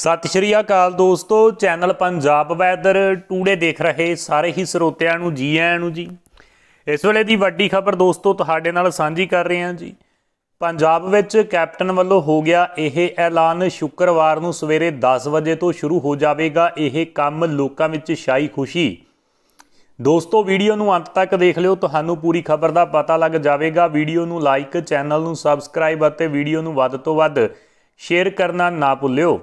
ਸਤਿ ਸ਼੍ਰੀ ਅਕਾਲ ਦੋਸਤੋ channel Punjab weather today ਦੇਖ ਰਹੇ ਸਾਰੇ ਹੀ ਸਰੋਤਿਆਂ ਨੂੰ ਜੀ ਆਇਆਂ ਨੂੰ ਜੀ ਇਸ ਵੇਲੇ ਦੀ ਵੱਡੀ ਖਬਰ ਦੋਸਤੋ ਤੁਹਾਡੇ ਨਾਲ ਸਾਂਝੀ ਕਰ ਰਹੇ ਹਾਂ ਜੀ ਪੰਜਾਬ ਵਿੱਚ ਕੈਪਟਨ ਵੱਲੋਂ ਹੋ ਗਿਆ ਇਹ ਐਲਾਨ ਸ਼ੁੱਕਰਵਾਰ ਨੂੰ ਸਵੇਰੇ 10 ਵਜੇ ਤੋਂ ਸ਼ੁਰੂ ਹੋ ਜਾਵੇਗਾ ਇਹ ਕੰਮ ਲੋਕਾਂ ਵਿੱਚ ਸ਼ਾਈ ਖੁਸ਼ੀ ਦੋਸਤੋ ਵੀਡੀਓ ਨੂੰ ਅੰਤ ਤੱਕ ਦੇਖ ਲਿਓ ਤੁਹਾਨੂੰ ਪੂਰੀ ਖਬਰ ਦਾ ਪਤਾ ਲੱਗ ਜਾਵੇਗਾ ਵੀਡੀਓ ਨੂੰ ਲਾਈਕ ਚੈਨਲ ਨੂੰ ਸਬਸਕ੍ਰਾਈਬ ਅਤੇ ਵੀਡੀਓ ਨੂੰ ਵੱਧ ਤੋਂ ਵੱਧ ਸ਼ੇਅਰ ਕਰਨਾ ਨਾ ਭੁੱਲਿਓ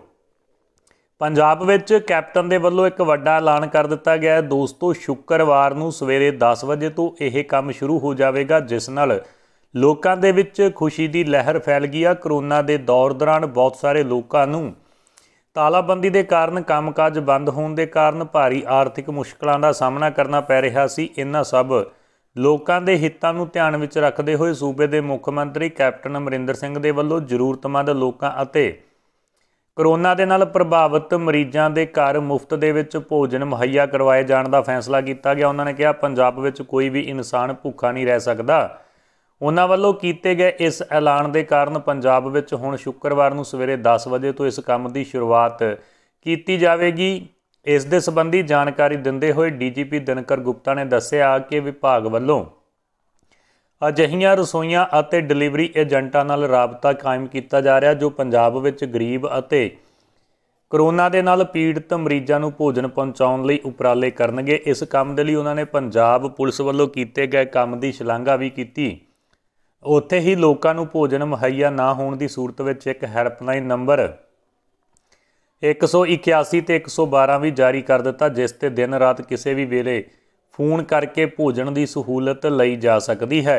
ਪੰਜਾਬ ਵਿੱਚ ਕੈਪਟਨ ਦੇ ਵੱਲੋਂ ਇੱਕ ਵੱਡਾ ਐਲਾਨ ਕਰ ਦਿੱਤਾ ਗਿਆ ਹੈ ਦੋਸਤੋ ਸ਼ੁੱਕਰਵਾਰ ਨੂੰ ਸਵੇਰੇ 10 ਵਜੇ ਤੋਂ ਇਹ ਕੰਮ ਸ਼ੁਰੂ ਹੋ ਜਾਵੇਗਾ ਜਿਸ ਨਾਲ ਲੋਕਾਂ ਦੇ ਵਿੱਚ ਖੁਸ਼ੀ ਦੀ ਲਹਿਰ ਫੈਲ ਗਈ ਆ ਕਰੋਨਾ ਦੇ ਦੌਰ ਦੌਰਾਨ ਬਹੁਤ ਸਾਰੇ ਲੋਕਾਂ ਨੂੰ ਤਾਲਾਬੰਦੀ ਦੇ ਕਾਰਨ ਕੰਮਕਾਜ ਬੰਦ ਹੋਣ ਦੇ ਕਾਰਨ ਭਾਰੀ ਆਰਥਿਕ ਮੁਸ਼ਕਲਾਂ ਦਾ ਸਾਹਮਣਾ ਕਰਨਾ ਪੈ ਰਿਹਾ ਸੀ ਇਹਨਾਂ ਸਭ ਲੋਕਾਂ ਦੇ ਹਿੱਤਾਂ ਨੂੰ ਧਿਆਨ ਵਿੱਚ ਰੱਖਦੇ ਹੋਏ ਸੂਬੇ ਦੇ ਮੁੱਖ ਮੰਤਰੀ ਕੈਪਟਨ ਅਮਰਿੰਦਰ ਸਿੰਘ ਦੇ ਵੱਲੋਂ ਜ਼ਰੂਰਤਮੰਦ ਲੋਕਾਂ ਅਤੇ ਕਰੋਨਾ ਦੇ ਨਾਲ ਪ੍ਰਭਾਵਿਤ ਮਰੀਜ਼ਾਂ ਦੇ ਘਰ ਮੁਫਤ ਦੇ ਵਿੱਚ ਭੋਜਨ ਮੁਹੱਈਆ ਕਰਵਾਏ ਜਾਣ ਦਾ ਫੈਸਲਾ ਕੀਤਾ ਗਿਆ ਉਹਨਾਂ ਨੇ ਕਿਹਾ ਪੰਜਾਬ ਵਿੱਚ ਕੋਈ ਵੀ ਇਨਸਾਨ ਭੁੱਖਾ ਨਹੀਂ ਰਹਿ ਸਕਦਾ ਉਹਨਾਂ ਵੱਲੋਂ ਕੀਤੇ ਗਏ ਇਸ ਐਲਾਨ ਦੇ ਕਾਰਨ ਪੰਜਾਬ ਵਿੱਚ ਹੁਣ ਸ਼ੁੱਕਰਵਾਰ ਨੂੰ ਸਵੇਰੇ 10 ਵਜੇ ਤੋਂ ਇਸ ਕੰਮ ਦੀ ਸ਼ੁਰੂਆਤ ਕੀਤੀ ਜਾਵੇਗੀ ਇਸ ਦੇ ਸੰਬੰਧੀ ਜਾਣਕਾਰੀ ਦਿੰਦੇ ਹੋਏ ਡੀਜੀਪੀ ਦਿਨਕਰ ਗੁਪਤਾ ਨੇ ਦੱਸਿਆ ਕਿ ਵਿਭਾਗ ਵੱਲੋਂ ਅਜਿਹੀਆਂ ਰਸੋਈਆਂ ਅਤੇ ਡਿਲੀਵਰੀ ਏਜੰਟਾਂ ਨਾਲ ਰਾਬਤਾ ਕਾਇਮ ਕੀਤਾ ਜਾ ਰਿਹਾ ਜੋ ਪੰਜਾਬ ਵਿੱਚ ਗਰੀਬ ਅਤੇ ਕਰੋਨਾ ਦੇ ਨਾਲ ਪੀੜਤ ਮਰੀਜ਼ਾਂ ਨੂੰ ਭੋਜਨ ਪਹੁੰਚਾਉਣ ਲਈ ਉਪਰਾਲੇ ਕਰਨਗੇ ਇਸ ਕੰਮ ਦੇ ਲਈ ਉਹਨਾਂ ਨੇ ਪੰਜਾਬ ਪੁਲਿਸ ਵੱਲੋਂ ਕੀਤੇ ਗਏ ਕੰਮ ਦੀ ਸ਼ਲਾਘਾ ਵੀ ਕੀਤੀ ਉੱਥੇ ਹੀ ਲੋਕਾਂ ਨੂੰ ਭੋਜਨ ਮੁਹੱਈਆ ਨਾ ਹੋਣ ਦੀ ਸੂਰਤ ਵਿੱਚ ਇੱਕ ਹੈਲਪਲਾਈਨ ਨੰਬਰ 181 ਤੇ 112 ਵੀ ਜਾਰੀ ਕਰ ਦਿੱਤਾ ਜਿਸ ਤੇ ਦਿਨ ਰਾਤ ਕਿਸੇ ਵੀ ਵੇਲੇ ਫੋਨ ਕਰਕੇ ਭੋਜਨ ਦੀ ਸਹੂਲਤ ਲਈ ਜਾ ਸਕਦੀ ਹੈ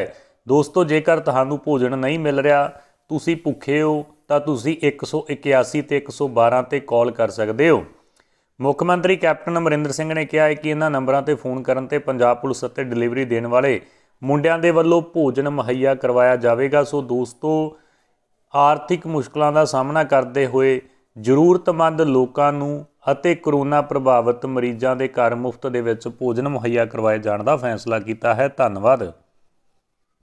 ਦੋਸਤੋ ਜੇਕਰ ਤੁਹਾਨੂੰ ਭੋਜਨ ਨਹੀਂ ਮਿਲ ਰਿਹਾ ਤੁਸੀਂ ਭੁੱਖੇ ਹੋ ਤਾਂ ਤੁਸੀਂ 181 ਤੇ 112 ਤੇ ਕਾਲ ਕਰ ਸਕਦੇ ਹੋ ਮੁੱਖ ਮੰਤਰੀ ਕੈਪਟਨ ਅਮਰਿੰਦਰ ਸਿੰਘ ਨੇ ਕਿਹਾ ਹੈ ਕਿ ਇਹਨਾਂ ਨੰਬਰਾਂ ਤੇ ਫੋਨ ਕਰਨ ਤੇ ਪੰਜਾਬ ਪੁਲਿਸ ਅਤੇ ਡਿਲੀਵਰੀ ਦੇਣ ਵਾਲੇ ਮੁੰਡਿਆਂ ਦੇ ਵੱਲੋਂ ਭੋਜਨ ਮੁਹੱਈਆ ਕਰਵਾਇਆ ਜਾਵੇਗਾ ਸੋ ਦੋਸਤੋ ਆਰਥਿਕ ਮੁਸ਼ਕਲਾਂ ਦਾ ਸਾਹਮਣਾ ਕਰਦੇ ਹੋਏ ਜ਼ਰੂਰਤਮੰਦ ਲੋਕਾਂ ਨੂੰ ਅਤੇ ਕਰੋਨਾ ਪ੍ਰਭਾਵਿਤ ਮਰੀਜ਼ਾਂ ਦੇ ਘਰ ਮੁਫਤ ਦੇ ਵਿੱਚ ਭੋਜਨ ਮੁਹੱਈਆ ਕਰਵਾਏ ਜਾਣ ਦਾ ਫੈਸਲਾ ਕੀਤਾ ਹੈ ਧੰਨਵਾਦ